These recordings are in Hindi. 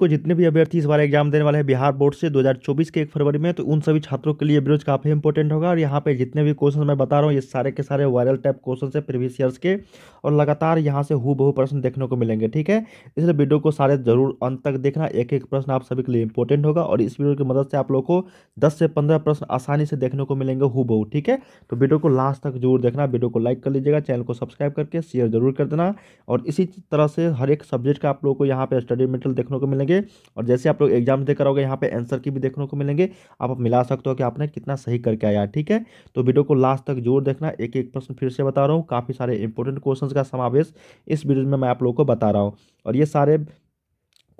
को जितने भी अभ्यर्थी इस बार एग्जाम देने वाले हैं बिहार बोर्ड से 2024 के एक फरवरी में तो उन सभी छात्रों के लिए ब्रोज काफ़ी इंपॉर्टेंट होगा और यहाँ पे जितने भी क्वेश्चन मैं बता रहा हूँ ये सारे के सारे वायरल टाइप क्वेश्चन है प्रीवियस ईयर्स के और लगातार यहाँ से हु बहु प्रश्न देखने को मिलेंगे ठीक है इसलिए वीडियो को सारे जरूर अंत तक देखना एक एक प्रश्न आप सभी के लिए इंपॉर्टेंट होगा और इस वीडियो की मदद से आप लोग को दस से पंद्रह प्रश्न आसानी से देखने को मिलेंगे हु बहु ठीक है तो वीडियो को लास्ट तक जरूर देखना वीडियो को लाइक कर लीजिएगा चैनल को सब्सक्राइब करके शेयर जरूर कर देना और इसी तरह से हर एक सब्जेक्ट का आप लोग को यहाँ पे स्टडी मेटेरियल देखने को मिलेंगे होंगे और जैसे आप लोग एग्जाम दे करोगे यहाँ पे आंसर की भी देखने को मिलेंगे आप, आप मिला सकते हो कि आपने कितना सही करके आया ठीक है तो वीडियो को लास्ट तक जरूर देखना एक एक प्रश्न फिर से बता रहा हूँ काफ़ी सारे इंपॉर्टेंट क्वेश्चन का समावेश इस वीडियो में मैं आप लोग को बता रहा हूँ और ये सारे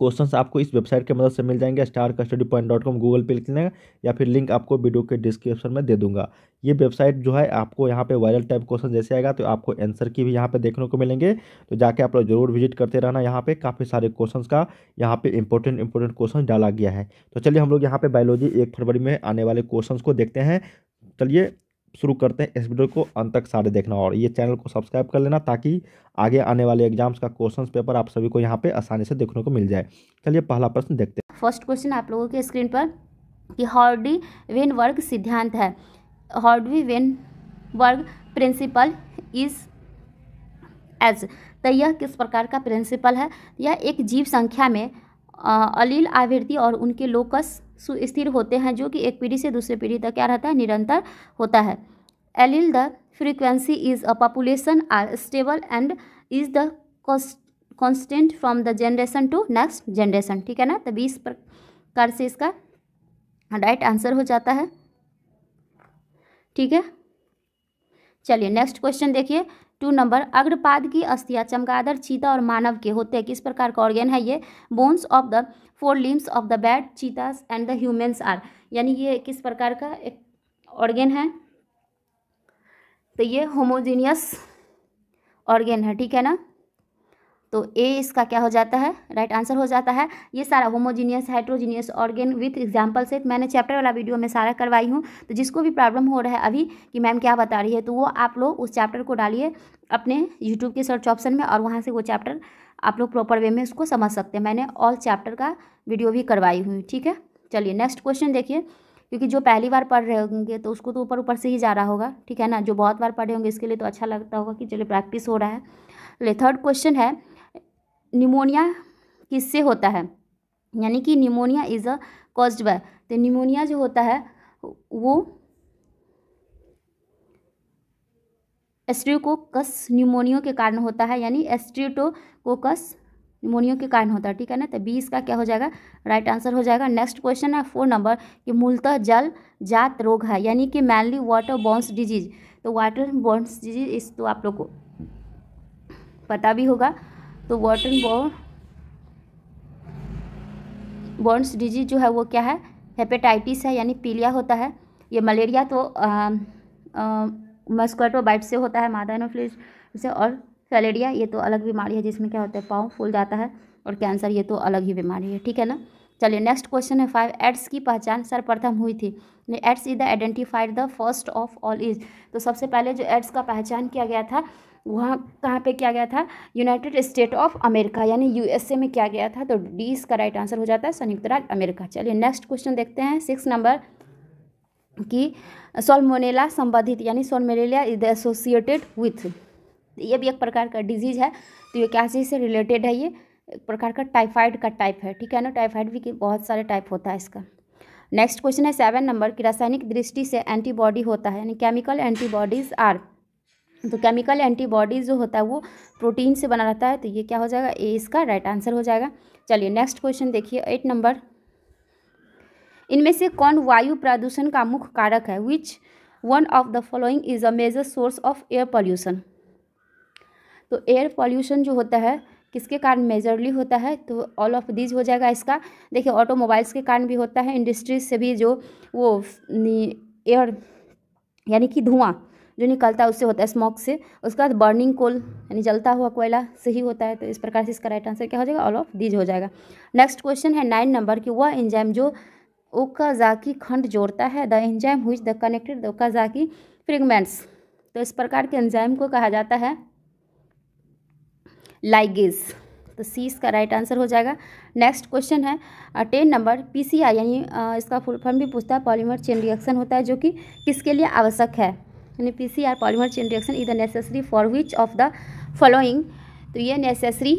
क्वेश्चन आपको इस वेबसाइट के मदद से मिल जाएंगे स्टार का study point dot com Google पे लिख या फिर लिंक आपको वीडियो के डिस्क्रिप्शन में दे दूंगा ये वेबसाइट जो है आपको यहाँ पे वायरल टाइप क्वेश्चन जैसे आएगा तो आपको आंसर की भी यहाँ पे देखने को मिलेंगे तो जाके आप लोग जरूर विजिट करते रहना यहाँ पे काफ़ी सारे क्वेश्चंस का यहाँ पे इंपॉर्टेंट इंपॉर्टेंट क्वेश्चन डाला गया है तो चलिए हम लोग यहाँ पे बायोलॉजी एक फरवरी में आने वाले क्वेश्चन को देखते हैं चलिए शुरू करते हैं इस वीडियो को अंत तक सारे देखना और ये चैनल को सब्सक्राइब कर लेना ताकि आगे आने वाले एग्जाम्स का क्वेश्चन पेपर आप सभी को यहाँ पे आसानी से देखने को मिल जाए चलिए पहला प्रश्न देखते हैं फर्स्ट क्वेश्चन आप लोगों के स्क्रीन पर कि हॉर्डी वेन वर्ग सिद्धांत है Hardy Weinberg principle is as तो यह किस प्रकार का प्रिंसिपल है यह एक जीव संख्या में अलील आवृत्ति और उनके लोकस सुस्थिर होते हैं जो कि एक पीढ़ी से दूसरे पीढ़ी तक क्या रहता है निरंतर होता है allele the frequency is a population are stable and is the constant from the generation to next generation ठीक है ना तो बीस प्रकार से इसका राइट आंसर हो जाता है ठीक है चलिए नेक्स्ट क्वेश्चन देखिए टू नंबर अग्रपाद की अस्थियाँ चमगादड़ चीता और मानव के होते हैं किस प्रकार का ऑर्गेन है ये bones of the four limbs of the bat cheetah and the humans are यानी ये किस प्रकार का एक ऑर्गेन है तो ये होमोजीनियस ऑर्गेन है ठीक है ना तो ए इसका क्या हो जाता है राइट आंसर हो जाता है ये सारा homogeneous heterogeneous organ with example से मैंने चैप्टर वाला वीडियो में सारा करवाई हूँ तो जिसको भी प्रॉब्लम हो रहा है अभी कि मैम क्या बता रही है तो वो आप लोग उस चैप्टर को डालिए अपने यूट्यूब के सर्च ऑप्शन में और वहाँ से वो चैप्टर आप लोग प्रॉपर वे में उसको समझ सकते हैं मैंने ऑल चैप्टर का वीडियो भी करवाई हुई ठीक है चलिए नेक्स्ट क्वेश्चन देखिए क्योंकि जो पहली बार पढ़ रहे होंगे तो उसको तो ऊपर ऊपर से ही जा रहा होगा ठीक है ना जो बहुत बार पढ़े होंगे इसके लिए तो अच्छा लगता होगा कि चलिए प्रैक्टिस हो रहा है चलिए थर्ड क्वेश्चन है निमोनिया किससे होता है यानी कि pneumonia is a caused by तो निमोनिया जो होता है वो एस्ट्रियोकोकस न्यूमोनियो के कारण होता है यानी एस्ट्रियोटोकोकस निमोनियो के कारण होता है ठीक है ना तो बी इसका क्या हो जाएगा राइट आंसर हो जाएगा नेक्स्ट क्वेश्चन है फोर नंबर कि मूलतः जल जात रोग है यानी कि मैनली वाटर बॉन्स डिजीज तो वाटर बॉन्स डिजीज इस तो आप लोग को पता भी होगा तो वाटर बॉन्ड्स डिजीज जो है वो क्या है हेपेटाइटिस है यानी पीलिया होता है ये मलेरिया तो मस्कटो बाइट से होता है मादानोफ्लिज से और फैलेरिया ये तो अलग बीमारी है जिसमें क्या होता है पाँव फूल जाता है और कैंसर ये तो अलग ही बीमारी है ठीक है ना चलिए नेक्स्ट क्वेश्चन है फाइव एड्स की पहचान सर्वप्रथम हुई थी AIDS is the identified the first of all is तो सबसे पहले जो एड्स का पहचान किया गया था वहाँ कहाँ पे किया गया था यूनाइटेड स्टेट ऑफ अमेरिका यानी यूएसए में किया गया था तो डी इसका राइट आंसर हो जाता है संयुक्त राज्य अमेरिका चलिए नेक्स्ट क्वेश्चन देखते हैं सिक्स नंबर कि सोलमोनेला संबंधित यानी सोलमोनेला इज एसोसिएटेड विथ ये भी एक प्रकार का डिजीज़ है तो ये क्या चीज़ से रिलेटेड है ये एक प्रकार का टाइफाइड का टाइप है ठीक है ना टाइफाइड भी बहुत सारे टाइप होता है इसका नेक्स्ट क्वेश्चन है सेवन नंबर की रासायनिक दृष्टि से एंटीबॉडी होता है यानी केमिकल एंटीबॉडीज़ आर तो केमिकल एंटीबॉडीज़ जो होता है वो प्रोटीन से बना रहता है तो ये क्या हो जाएगा ए इसका राइट right आंसर हो जाएगा चलिए नेक्स्ट क्वेश्चन देखिए एट नंबर इनमें से कौन वायु प्रदूषण का मुख्य कारक है which one of the following is a major source of air pollution तो एयर पॉल्यूशन जो होता है किसके कारण मेजरली होता है तो ऑल ऑफ दीज हो जाएगा इसका देखिए ऑटोमोबाइल्स के कारण भी होता है इंडस्ट्रीज से भी जो वो एयर यानी कि धुआं जो निकलता है उससे होता है स्मोक से उसके बाद बर्निंग कोल यानी जलता हुआ कोयला से ही होता है तो इस प्रकार से इसका राइट आंसर क्या हो जाएगा ऑल ऑफ दीज हो जाएगा नेक्स्ट क्वेश्चन है नाइन नंबर की वह एंजाइम जो ओकाजाकी खंड जोड़ता है the enzyme who the connected Okazaki fragments तो इस प्रकार के एंजाइम को कहा जाता है लाइगेज तो सी इसका राइट आंसर हो जाएगा नेक्स्ट क्वेश्चन है टेन नंबर पीसीआर यानी uh, इसका फुल फॉर्म भी पूछता है पॉलीमर चेन रिएक्शन होता है जो कि किसके लिए आवश्यक है यानी P C R polymer chain reaction is the necessary for which of the following तो ये नेसेसरी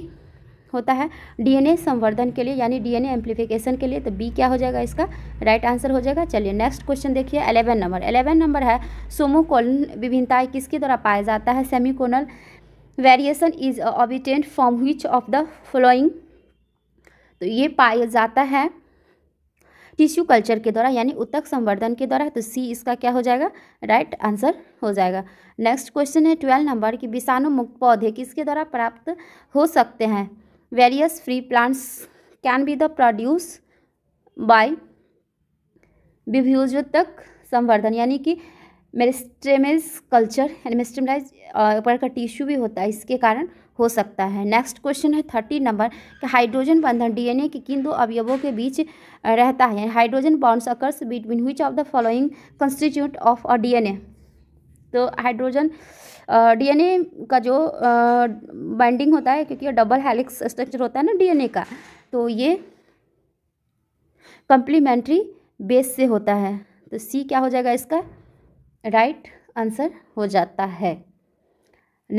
होता है डीएनए संवर्धन के लिए यानी डीएनए एम्प्लीफिकेशन के लिए तो बी क्या हो जाएगा इसका राइट आंसर हो जाएगा चलिए नेक्स्ट क्वेश्चन देखिए एलेवन नंबर एलेवन नंबर है सोमोकोलन विभिन्नताएँ किसके द्वारा पाया जाता है somaclonal variation is obtained from which of the following तो ये पाया जाता है टिश्यू कल्चर के द्वारा यानी उत्तक संवर्धन के द्वारा तो सी इसका क्या हो जाएगा राइट right आंसर हो जाएगा नेक्स्ट क्वेश्चन है ट्वेल्व नंबर कि विषाणु मुक्त पौधे किसके द्वारा प्राप्त हो सकते हैं various free plants can be the produce by तक संवर्धन यानी कि मेरिस्टेमिस कल्चर यानी मेस्टेमलाइज ऊपर का टिश्यू भी होता है इसके कारण हो सकता है नेक्स्ट क्वेश्चन है थर्टी नंबर कि हाइड्रोजन बंधन डीएनए के किन दो अवयवों के बीच रहता है यानी hydrogen bound occurs between which of the following constitute of a DNA तो हाइड्रोजन डीएनए का जो बाइंडिंग होता है क्योंकि डबल हेलिक्स स्ट्रक्चर होता है ना डीएनए का तो ये कंप्लीमेंट्री बेस से होता है तो सी क्या हो जाएगा इसका राइट आंसर हो जाता है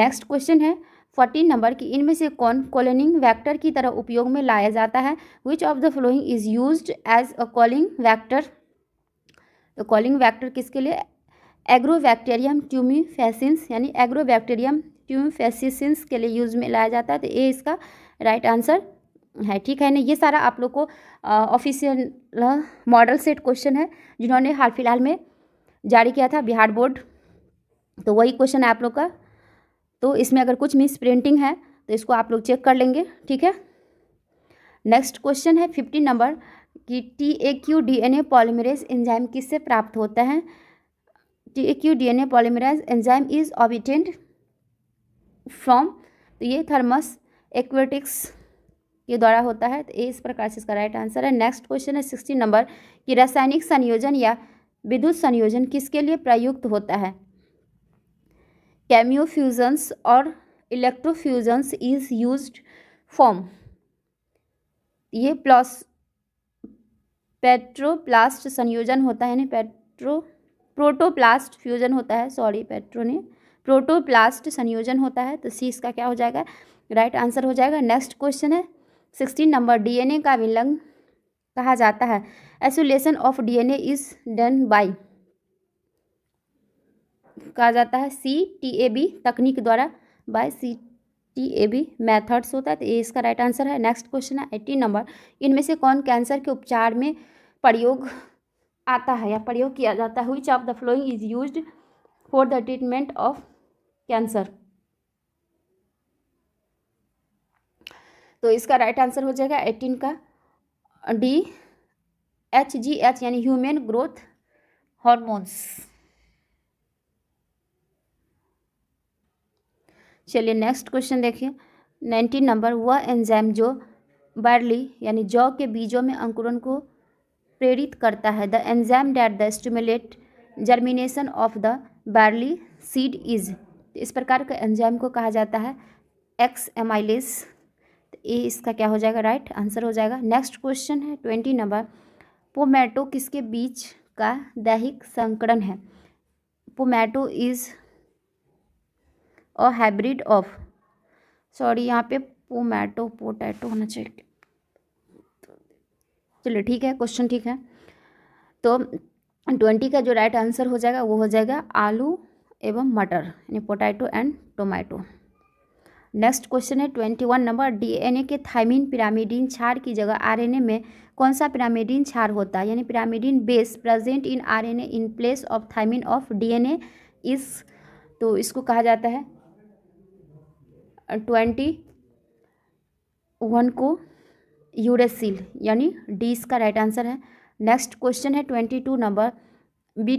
नेक्स्ट क्वेश्चन है फोर्टीन नंबर की इनमें से कौन कॉलोनिंग वैक्टर की तरह उपयोग में लाया जाता है which of the following is use as a cloning vector तो कॉलिंग वैक्टर किसके लिए एग्रोबैक्टेरियम ट्यूमिफेसिंस यानी एग्रोबैक्टेरियम ट्यूमीफेसिसिन्स के लिए यूज में लाया जाता है तो ये इसका राइट आंसर है ठीक है ना ये सारा आप लोग को ऑफिशियल मॉडल सेट क्वेश्चन है जिन्होंने हाल फिलहाल में जारी किया था बिहार बोर्ड तो वही क्वेश्चन है आप लोग का तो इसमें अगर कुछ मिस प्रिंटिंग है तो इसको आप लोग चेक कर लेंगे ठीक है नेक्स्ट क्वेश्चन है फिफ्टीन नंबर कि T A Q D N A polymerase enzyme किससे प्राप्त होता है T A Q D N A polymerase enzyme is obtained from तो ये थर्मस एक्वेटिक्स के द्वारा होता है तो इस प्रकार से इसका राइट आंसर है नेक्स्ट क्वेश्चन है सिक्सटीन नंबर कि रासायनिक संयोजन या विद्युत संयोजन किसके लिए प्रयुक्त होता है कैम्योफ्यूजन्स और इलेक्ट्रोफ्यूजन्स इज यूज्ड फॉर्म ये प्लस पेट्रोप्लास्ट संयोजन होता है यानी पेट्रो प्रोटोप्लास्ट फ्यूजन होता है सॉरी पेट्रो ने प्रोटोप्लास्ट संयोजन होता है तो सी इसका क्या हो जाएगा राइट right आंसर हो जाएगा नेक्स्ट क्वेश्चन है सिक्सटीन नंबर डीएनए का विलंग कहा जाता है isolation of DNA is done by कहा जाता है सी टी ए बी तकनीक द्वारा by C T A B methods होता है तो ये इसका राइट आंसर है नेक्स्ट क्वेश्चन है एटीन नंबर इनमें से कौन कैंसर के उपचार में प्रयोग आता है या प्रयोग किया जाता है which of the following is use for the treatment of cancer तो इसका राइट आंसर हो जाएगा एटीन का डी एच जी एच यानी ह्यूमन ग्रोथ हॉर्मोन्स चलिए नेक्स्ट क्वेश्चन देखिए नाइनटीन नंबर वह एंजाइम जो बार्ली यानी जौ के बीजों में अंकुरण को प्रेरित करता है the enzyme that the stimulate germination of the barley seed is इस प्रकार के एंजाइम को कहा जाता है एक्स एमाइलिस तो ए इसका क्या हो जाएगा राइट right? आंसर हो जाएगा नेक्स्ट क्वेश्चन है ट्वेंटी नंबर पोमेटो किसके बीज का दैहिक संकरण है pomato is a hybrid of sorry यहाँ पे पोमेटो पोटैटो होना चाहिए चलो ठीक है क्वेश्चन ठीक है तो ट्वेंटी का जो राइट आंसर हो जाएगा वो हो जाएगा आलू एवं मटर यानी potato and tomato next question है ट्वेंटी वन नंबर डीएनए के थाइमिन पिरामिडीन छार की जगह आरएनए में कौन सा पिरामिडीन छार होता है यानी pyrimidine base present in RNA in place of thymine of DNA is तो इसको कहा जाता है ट्वेंटी वन को यूरेसिल यानी डी इसका राइट आंसर है नेक्स्ट क्वेश्चन है twenty two number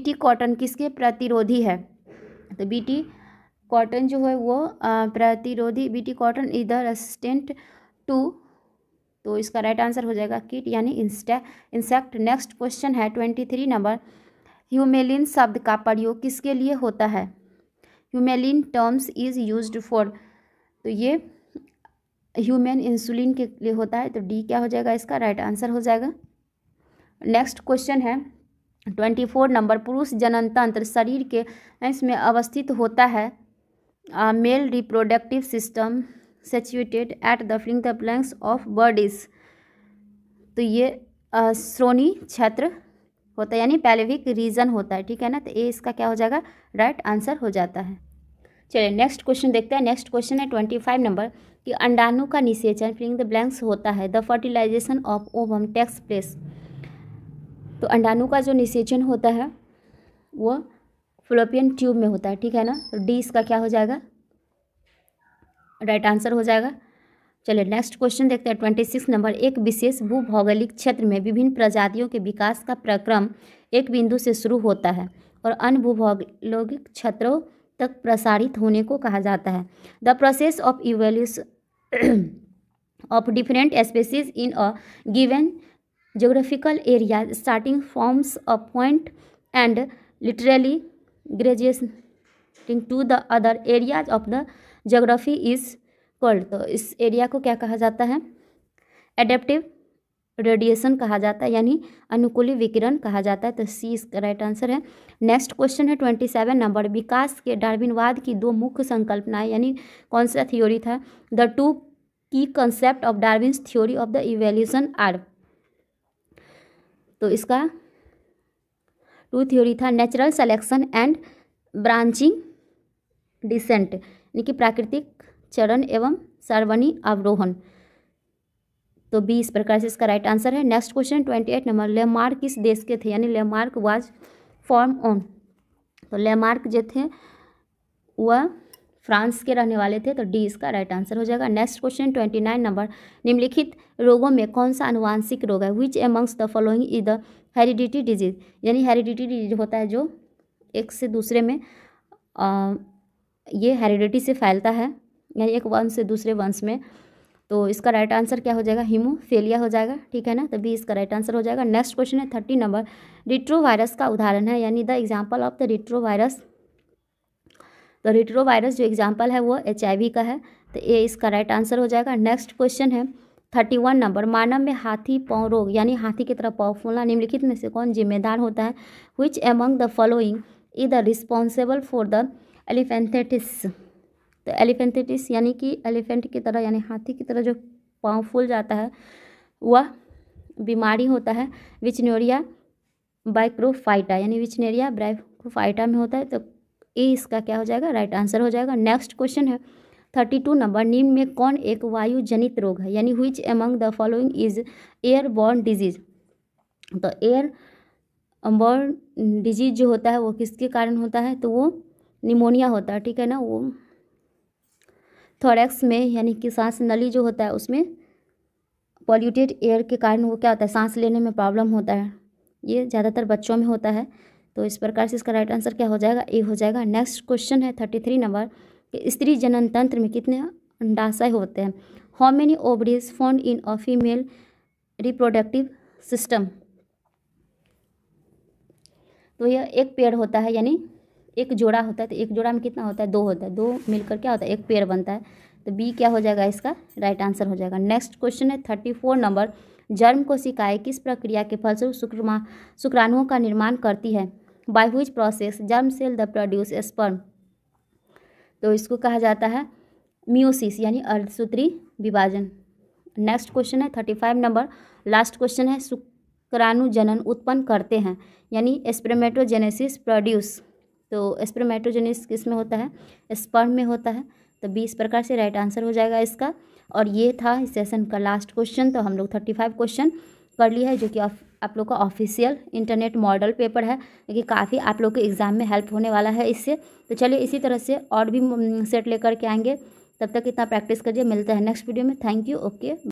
T cotton किसके प्रतिरोधी है तो टी कॉटन जो है वो प्रतिरोधी BT cotton is the resistant to तो इसका राइट आंसर हो जाएगा कीट यानी इंस्टा इंसेक्ट नेक्स्ट क्वेश्चन है ट्वेंटी थ्री नंबर ह्यूमेलिन शब्द का प्रयोग किसके लिए होता है humulin terms is use for तो ये ह्यूमन इंसुलिन के लिए होता है तो डी क्या हो जाएगा इसका राइट आंसर हो जाएगा नेक्स्ट क्वेश्चन है ट्वेंटी फोर नंबर पुरुष जनन तंत्र शरीर के इसमें अवस्थित होता है male reproductive system situated at the filling the blanks of bodies तो ये श्रोणी क्षेत्र होता है यानी पैलेविक रीजन होता है ठीक है ना तो ये इसका क्या हो जाएगा राइट right आंसर हो जाता है चलिए नेक्स्ट क्वेश्चन देखते हैं नेक्स्ट क्वेश्चन है ट्वेंटी फाइव नंबर कि अंडाणु का निषेचन फिलिंग द ब्लैंक्स होता है the fertilization of ovum takes place तो अंडाणु का जो निषेचन होता है वो फ्लोपियन ट्यूब में होता है ठीक है ना तो डी इसका क्या हो जाएगा राइट आंसर हो जाएगा चलिए नेक्स्ट क्वेश्चन देखते हैं ट्वेंटी सिक्स नंबर एक विशेष भूभौगोलिक क्षेत्र में विभिन्न प्रजातियों के विकास का प्रक्रम एक बिंदु से शुरू होता है और अन्य भौगोलिक क्षेत्रों तक प्रसारित होने को कहा जाता है the process of evolution of different species in a given geographical area starting forms a point and literally graduation to the other areas of the geography is called तो इस एरिया को क्या कहा जाता है एडेप्टिव रेडिएशन कहा जाता है यानी अनुकूली विकिरण कहा जाता है तो सी इसका राइट आंसर है नेक्स्ट क्वेश्चन है ट्वेंटी सेवन नंबर विकास के डार्विनवाद की दो मुख्य संकल्पनाएं यानी कौन सा थ्योरी था द टू की concept of Darwin theory of the evolution are तो इसका टू थ्योरी था natural selection and branching descent यानी कि प्राकृतिक चरण एवं सर्वनी अवरोहन तो बी इस प्रकार से इसका राइट आंसर है next question twenty eight number Lamarck किस देश के थे यानी लेमार्क वाज फॉर्म ऑन तो लेमार्क जो थे वह फ्रांस के रहने वाले थे तो डी इसका राइट आंसर हो जाएगा next question twenty nine number निम्नलिखित रोगों में कौन सा अनुवांशिक रोग है which amongst the following is the heredity disease यानी हेरिडिटी डिजीज होता है जो एक से दूसरे में आ, ये हेरिडिटी से फैलता है यानी एक वंश से दूसरे वंश में तो इसका राइट आंसर क्या हो जाएगा हीमोफेलिया हो जाएगा ठीक है ना तभी इसका राइट आंसर हो जाएगा नेक्स्ट क्वेश्चन है थर्टी नंबर रिट्रोवायरस का उदाहरण है यानी the example of the retrovirus तो रिट्रोवायरस जो एग्जाम्पल है वो एच का है तो ये इसका राइट आंसर हो जाएगा नेक्स्ट क्वेश्चन है थर्टी वन नंबर मानव में हाथी पाँव रोग यानी हाथी की तरह पाँव फूलना निम्नलिखित में से कौन जिम्मेदार होता है which among the following is the responsible for the elephantiasis तो एलिफेंथेटिस यानी कि एलिफेंट की तरह यानी हाथी की तरह जो पाँव फूल जाता है वह बीमारी होता है विचनेरिया बाइक्रोफाइटा यानी विचनेरिया ब्राइक्रोफाइटा में होता है तो ए इसका क्या हो जाएगा राइट right आंसर हो जाएगा नेक्स्ट क्वेश्चन है थर्टी टू नंबर निम्न में कौन एक वायु जनित रोग है यानी which among the following is borne disease तो एयर बॉर्न डिजीज जो होता है वो किसके कारण होता है तो वो निमोनिया होता है ठीक है ना वो थोड़ेक्स में यानी कि सांस नली जो होता है उसमें पॉल्यूटेड एयर के कारण वो क्या होता है सांस लेने में प्रॉब्लम होता है ये ज़्यादातर बच्चों में होता है तो इस प्रकार से इसका राइट आंसर क्या हो जाएगा ए हो जाएगा नेक्स्ट क्वेश्चन है थर्टी थ्री नंबर स्त्री जनन तंत्र में कितने अंडाशय होते हैं how many ovaries found in a female reproductive system तो यह एक पेड़ होता है यानी एक जोड़ा होता है तो एक जोड़ा में कितना होता है दो होता है दो मिलकर क्या होता है एक पेड़ बनता है तो बी क्या हो जाएगा इसका राइट आंसर हो जाएगा नेक्स्ट क्वेश्चन है थर्टी फोर नंबर जर्म को सिकाए किस प्रक्रिया के फलस्वरूप शुक्रमा शुक्राणुओं का निर्माण करती है by who process germ cell the produce sperm तो इसको कहा जाता है म्यूसिस यानी अर्धसूत्री विभाजन नेक्स्ट क्वेश्चन है thirty five number last question है शुक्राणु जनन उत्पन्न करते हैं यानी स्प्रेमेटोजेनेसिस प्रोड्यूस तो एस्प्रेमेटोजेनिस किस में होता है स्पर्म में होता है तो बी इस प्रकार से राइट आंसर हो जाएगा इसका और ये था इस सेशन का लास्ट क्वेश्चन तो हम लोग थर्टी फाइव क्वेश्चन कर लिया है जो कि आप आप लोग का ऑफिशियल इंटरनेट मॉडल पेपर है क्योंकि काफ़ी आप लोग के एग्ज़ाम में हेल्प होने वाला है इससे तो चलिए इसी तरह से और भी सेट लेकर के आएंगे तब तक इतना प्रैक्टिस करिए मिलता है नेक्स्ट वीडियो में थैंक यू ओके